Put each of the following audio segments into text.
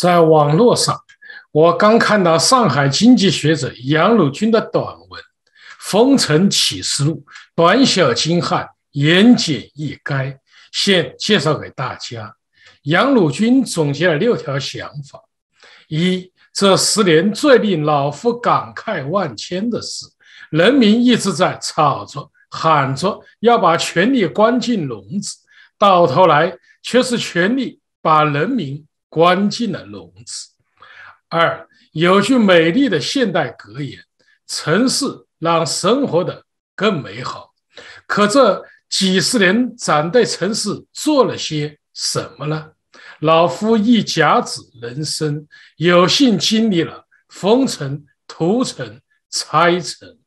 在网络上，我刚看到上海经济学者杨鲁军的短文《封城启示录》，短小精悍，言简意赅，现介绍给大家。杨鲁军总结了六条想法：一，这十年最令老夫感慨万千的是，人民一直在吵着喊着要把权力关进笼子，到头来却是权力把人民。关进了笼子。二有句美丽的现代格言：“城市让生活得更美好。”可这几十年，咱对城市做了些什么呢？老夫一甲子人生，有幸经历了封城、屠城、拆城。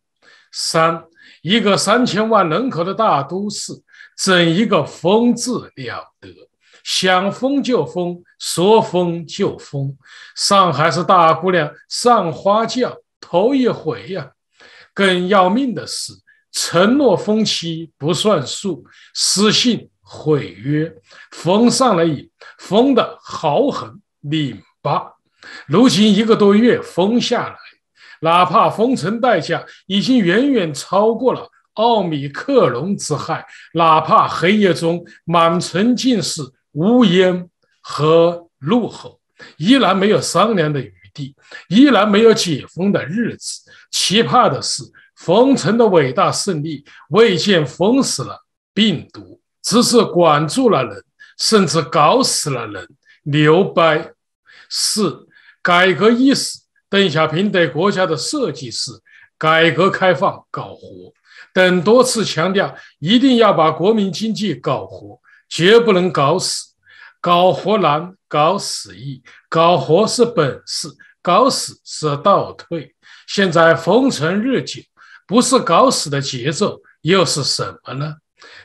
三一个三千万人口的大都市，整一个“封”字了得。想封就封，说封就封。上海是大姑娘上花轿，头一回呀。更要命的是，承诺封期不算数，失信毁约。封上了瘾，封的豪横拧巴。如今一个多月封下来，哪怕封城代价已经远远超过了奥米克戎之害，哪怕黑夜中满城尽是。呜咽和怒吼，依然没有商量的余地，依然没有解封的日子。奇葩的是，封城的伟大胜利未见封死了病毒，只是管住了人，甚至搞死了人。刘掰！四，改革伊始，邓小平对国家的设计是改革开放搞活，等多次强调一定要把国民经济搞活。绝不能搞死，搞活难，搞死易。搞活是本事，搞死是倒退。现在风尘日久，不是搞死的节奏又是什么呢？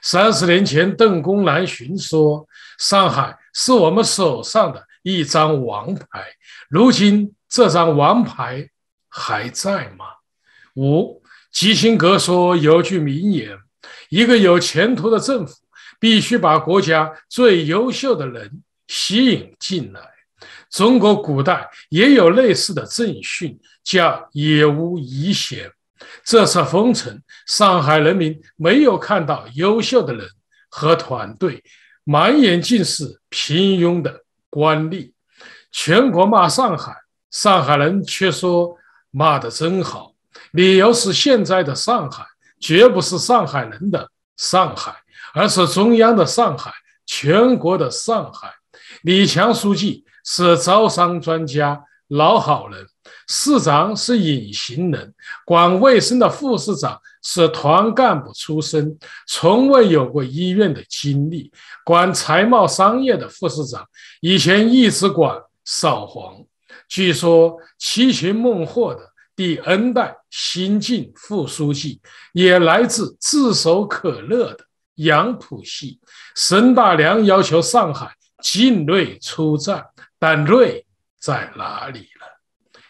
三十年前，邓公南巡说：“上海是我们手上的一张王牌。”如今这张王牌还在吗？五，基辛格说有句名言：“一个有前途的政府。”必须把国家最优秀的人吸引进来。中国古代也有类似的政训，叫“野无遗贤”。这次封城，上海人民没有看到优秀的人和团队，满眼尽是平庸的官吏。全国骂上海，上海人却说骂得真好，理由是现在的上海绝不是上海人的。上海，而是中央的上海，全国的上海。李强书记是招商专家，老好人；市长是隐形人，管卫生的副市长是团干部出身，从未有过医院的经历；管财贸商业的副市长以前一直管扫黄，据说七擒孟获的。第 N 代新晋副书记也来自炙手可热的杨浦系。沈大良要求上海进锐出战，但锐在哪里了？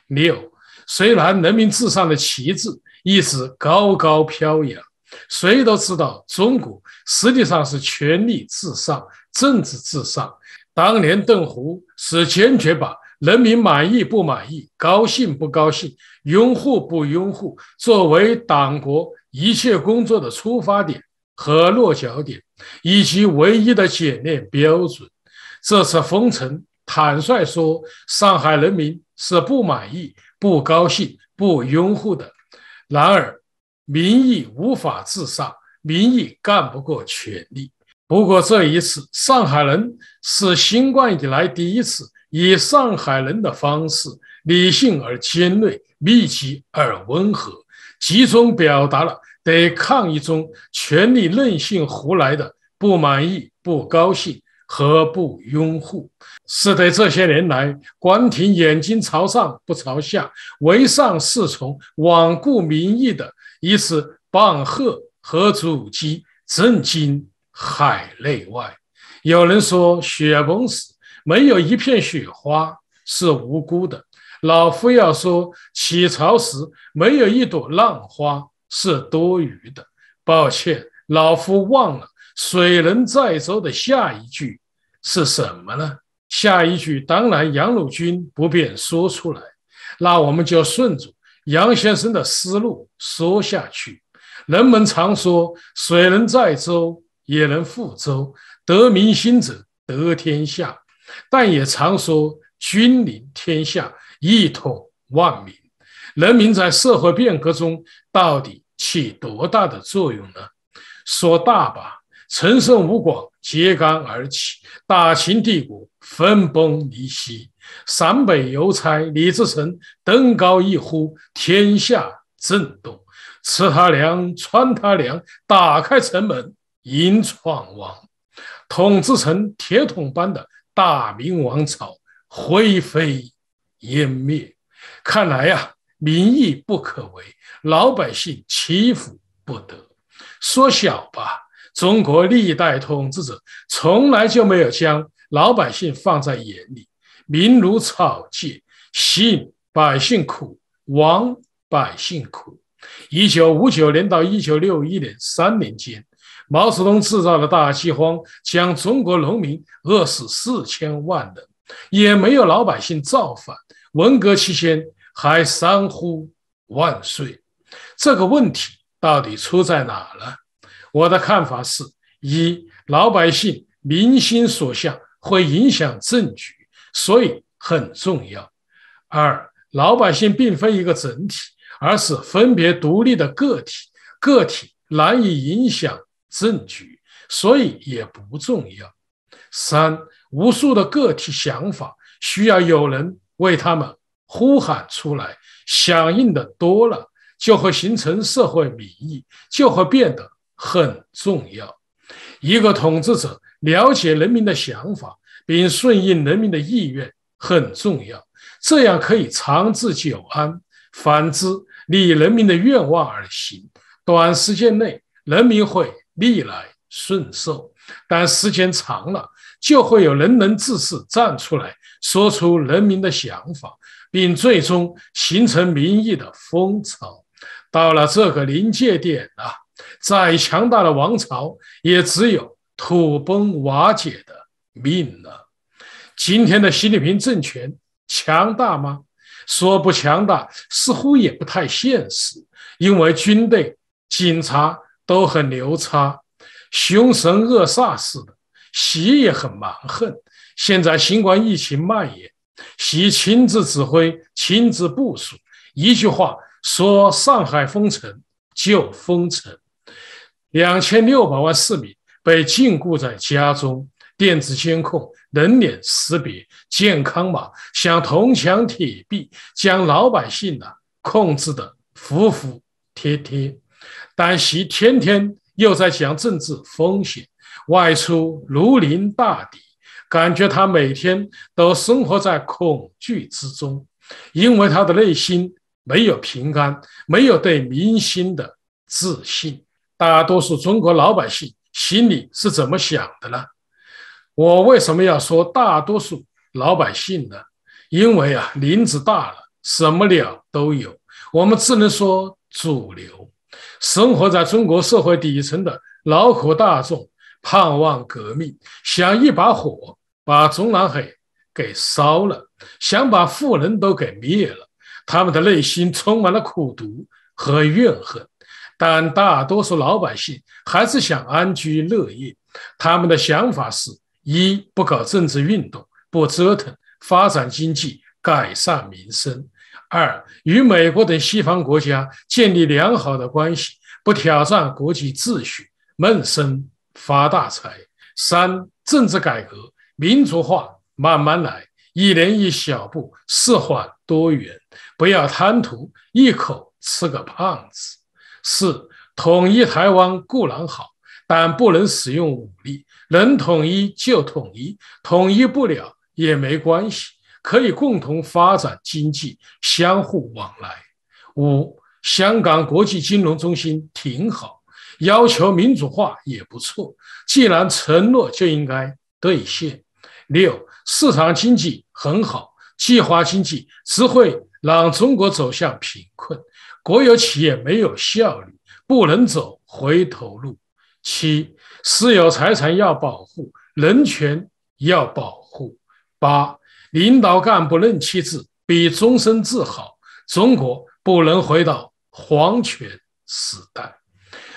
六，虽然人民至上的旗帜一直高高飘扬，谁都知道中国实际上是权力至上、政治至上。当年邓胡是坚决把。人民满意不满意、高兴不高兴、拥护不拥护，作为党国一切工作的出发点和落脚点，以及唯一的检验标准。这次封城，坦率说，上海人民是不满意、不高兴、不拥护的。然而，民意无法至上，民意干不过权力。不过这一次，上海人是新冠以来第一次以上海人的方式，理性而尖锐，密集而温和，集中表达了对抗疫中权力任性胡来的不满意、不高兴、和不拥护，是对这些年来官廷眼睛朝上不朝下、唯上是从、罔顾民意的一次棒喝和阻击、震惊。海内外有人说雪崩时没有一片雪花是无辜的，老夫要说起潮时没有一朵浪花是多余的。抱歉，老夫忘了“水能载舟”的下一句是什么呢？下一句当然杨鲁军不便说出来，那我们就顺着杨先生的思路说下去。人们常说“水能载舟”。也能覆舟。得民心者得天下，但也常说君临天下，一统万民。人民在社会变革中到底起多大的作用呢？说大吧，陈胜吴广揭竿而起，大秦帝国分崩离析；陕北邮差李自成登高一呼，天下震动，吃他粮，穿他粮，打开城门。银创王统治成铁桶般的大明王朝灰飞烟灭。看来呀，民意不可违，老百姓欺负不得。说小吧，中国历代统治者从来就没有将老百姓放在眼里，民如草芥。兴百姓苦，亡百姓苦。一九五九年到一九六一年三年间。毛泽东制造的大饥荒将中国农民饿死四千万人，也没有老百姓造反。文革期间还三呼万岁，这个问题到底出在哪了？我的看法是：一、老百姓民心所向会影响政局，所以很重要；二、老百姓并非一个整体，而是分别独立的个体，个体难以影响。证据，所以也不重要。三，无数的个体想法需要有人为他们呼喊出来，响应的多了，就会形成社会民意，就会变得很重要。一个统治者了解人民的想法，并顺应人民的意愿很重要，这样可以长治久安。反之，逆人民的愿望而行，短时间内人民会。逆来顺受，但时间长了，就会有人志士站出来，说出人民的想法，并最终形成民意的风潮。到了这个临界点啊，再强大的王朝也只有土崩瓦解的命了。今天的习近平政权强大吗？说不强大，似乎也不太现实，因为军队、警察。都很牛叉，凶神恶煞似的，习也很蛮横。现在新冠疫情蔓延，习亲自指挥，亲自部署，一句话说上海封城就封城，两千六百万市民被禁锢在家中，电子监控、人脸识别、健康码像铜墙铁壁，将老百姓呢控制的服服帖帖。但习天天又在讲政治风险，外出如临大敌，感觉他每天都生活在恐惧之中，因为他的内心没有平安，没有对民心的自信。大多数中国老百姓心里是怎么想的呢？我为什么要说大多数老百姓呢？因为啊，林子大了，什么鸟都有，我们只能说主流。生活在中国社会底层的劳苦大众盼望革命，想一把火把中南海给烧了，想把富人都给灭了。他们的内心充满了苦毒和怨恨，但大多数老百姓还是想安居乐业。他们的想法是一不搞政治运动，不折腾，发展经济，改善民生。二、与美国等西方国家建立良好的关系，不挑战国际秩序，闷声发大财。三、政治改革、民族化，慢慢来，一年一小步，事缓多元，不要贪图一口吃个胖子。四、统一台湾固然好，但不能使用武力，能统一就统一，统一不了也没关系。可以共同发展经济，相互往来。五，香港国际金融中心挺好，要求民主化也不错。既然承诺就应该兑现。六，市场经济很好，计划经济只会让中国走向贫困。国有企业没有效率，不能走回头路。七，私有财产要保护，人权要保护。八。领导干部任期制比终身制好，中国不能回到皇权时代。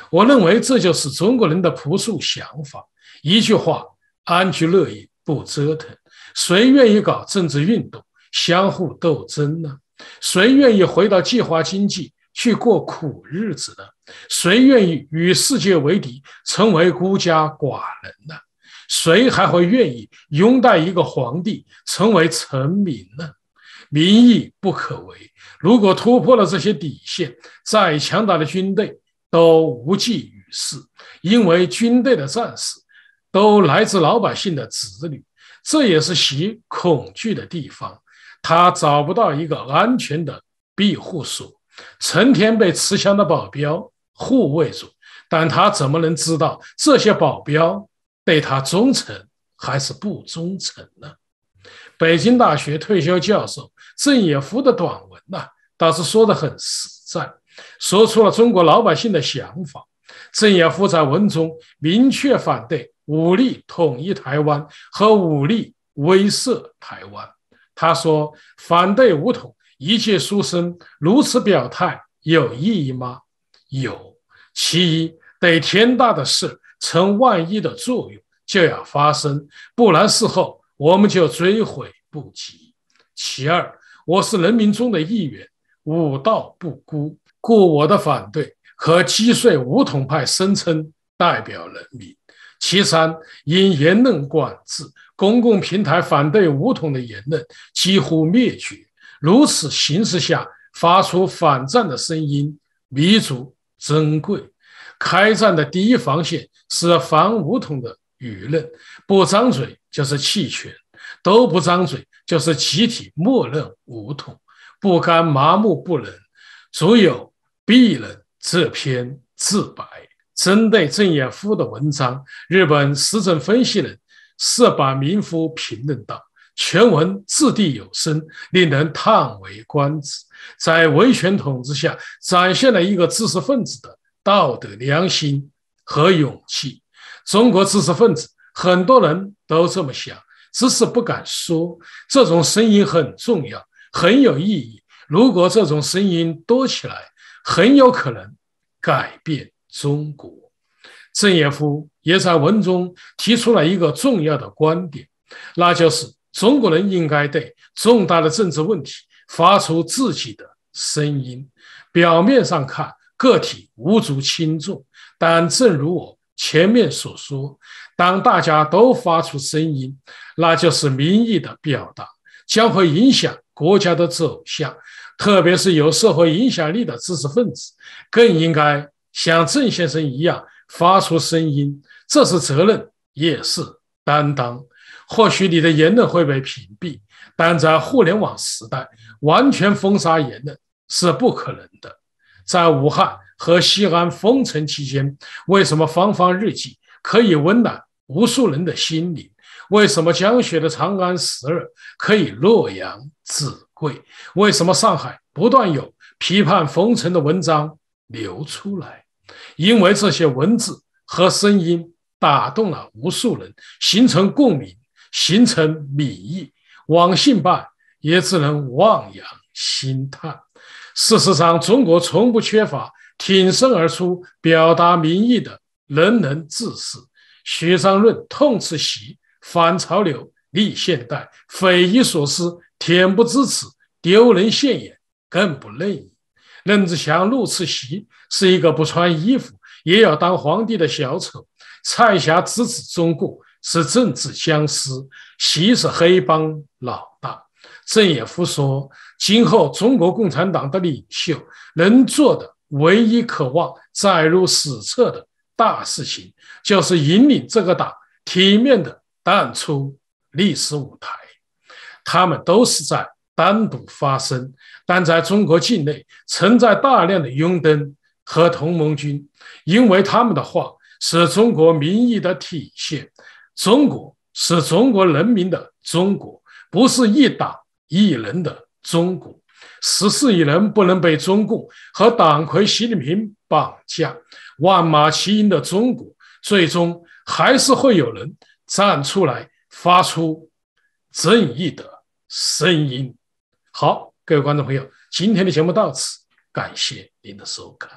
我认为这就是中国人的朴素想法。一句话，安居乐业，不折腾。谁愿意搞政治运动、相互斗争呢？谁愿意回到计划经济去过苦日子呢？谁愿意与世界为敌，成为孤家寡人呢？谁还会愿意拥戴一个皇帝成为臣民呢？民意不可违。如果突破了这些底线，再强大的军队都无济于事，因为军队的战士都来自老百姓的子女。这也是习恐惧的地方，他找不到一个安全的庇护所，成天被持枪的保镖护卫着。但他怎么能知道这些保镖？对他忠诚还是不忠诚呢？北京大学退休教授郑也夫的短文呐，倒是说得很实在，说出了中国老百姓的想法。郑也夫在文中明确反对武力统一台湾和武力威慑台湾。他说：“反对武统，一切书生如此表态有意义吗？有，其一，对天大的事。”成万一的作用就要发生，不然事后我们就追悔不及。其二，我是人民中的一员，武道不孤，故我的反对和击碎武统派声称代表人民。其三，因言论管制，公共平台反对武统的言论几乎灭绝。如此形势下，发出反战的声音弥足珍贵。开战的第一防线是防武统的舆论，不张嘴就是弃权，都不张嘴就是集体默认武统，不甘麻木不仁。足有必忍这篇自白，针对郑也夫的文章，日本时政分析人士把民夫评论道：“全文掷地有声，令人叹为观止，在维权统治下，展现了一个知识分子的。道德良心和勇气，中国知识分子很多人都这么想，只是不敢说。这种声音很重要，很有意义。如果这种声音多起来，很有可能改变中国。郑也夫也在文中提出了一个重要的观点，那就是中国人应该对重大的政治问题发出自己的声音。表面上看，个体无足轻重，但正如我前面所说，当大家都发出声音，那就是民意的表达，将会影响国家的走向。特别是有社会影响力的知识分子，更应该像郑先生一样发出声音，这是责任，也是担当。或许你的言论会被屏蔽，但在互联网时代，完全封杀言论是不可能的。在武汉和西安封城期间，为什么芳芳日记可以温暖无数人的心灵？为什么江雪的《长安十二》可以洛阳纸贵？为什么上海不断有批判封城的文章流出来？因为这些文字和声音打动了无数人，形成共鸣，形成民意。网信办也只能望洋兴叹。事实上，中国从不缺乏挺身而出、表达民意的仁人志士。徐章润痛斥习反潮流、逆现代，匪夷所思，恬不知耻，丢人现眼，更不乐意。任志强怒斥习是一个不穿衣服也要当皇帝的小丑。蔡霞之子钟顾是政治僵尸，习是黑帮老大。郑也夫说：“今后中国共产党的领袖能做的唯一渴望载入史册的大事情，就是引领这个党体面的淡出历史舞台。”他们都是在单独发声，但在中国境内存在大量的拥登和同盟军，因为他们的话是中国民意的体现。中国是中国人民的中国，不是一党。亿人的中国，十四亿人不能被中共和党魁习近平绑架。万马齐喑的中国，最终还是会有人站出来发出正义的声音。好，各位观众朋友，今天的节目到此，感谢您的收看。